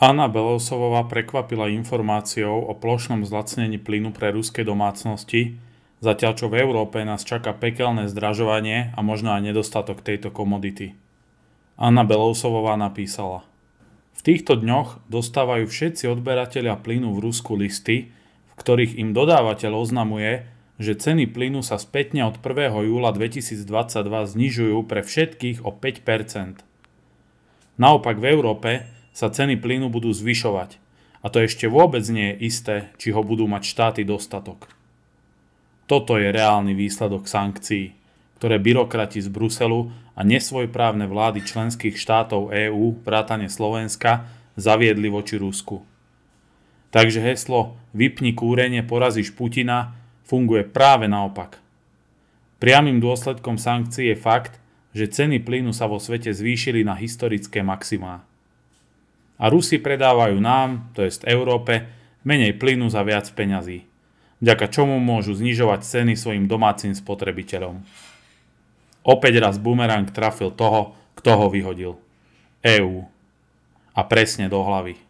Anna Belosovová prekvapila informáciou o plošnom zlacnení plynu pre ruské domácnosti, zatiaľ čo v Európe nás čaká pekelné zdražovanie a možno aj nedostatok tejto komodity. Anna Belousovová napísala V týchto dňoch dostávajú všetci odberatelia plynu v Rusku listy, v ktorých im dodávateľ oznamuje, že ceny plynu sa spätne od 1. júla 2022 znižujú pre všetkých o 5%. Naopak v Európe sa ceny plynu budú zvyšovať. A to ešte vôbec nie je isté, či ho budú mať štáty dostatok. Toto je reálny výsledok sankcií, ktoré byrokrati z Bruselu a nesvojprávne vlády členských štátov EÚ, vrátane Slovenska, zaviedli voči Rusku. Takže heslo vypni kúrenie, porazíš Putina funguje práve naopak. Priamým dôsledkom sankcií je fakt, že ceny plynu sa vo svete zvýšili na historické maximá a Rusi predávajú nám, to jest Európe, menej plynu za viac peňazí, vďaka čomu môžu znižovať ceny svojim domácim spotrebiteľom. Opäť raz bumerang trafil toho, kto ho vyhodil. EÚ. A presne do hlavy.